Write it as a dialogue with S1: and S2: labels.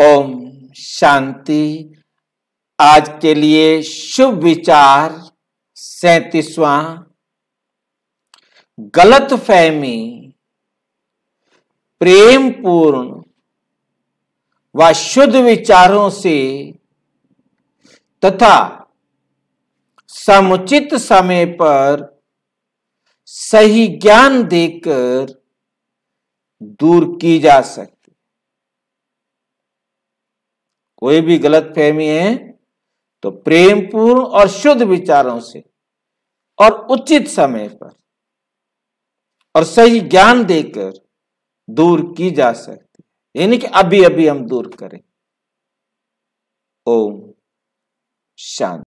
S1: ओम शांति आज के लिए शुभ विचार सैतीसवा गलत फहमी प्रेम पूर्ण व शुद्ध विचारों से तथा समुचित समय पर सही ज्ञान देकर दूर की जा सकती कोई भी गलत फहमी है तो प्रेमपूर्ण और शुद्ध विचारों से और उचित समय पर और सही ज्ञान देकर दूर की जा सकती यानी कि अभी अभी हम दूर करें ओम शांति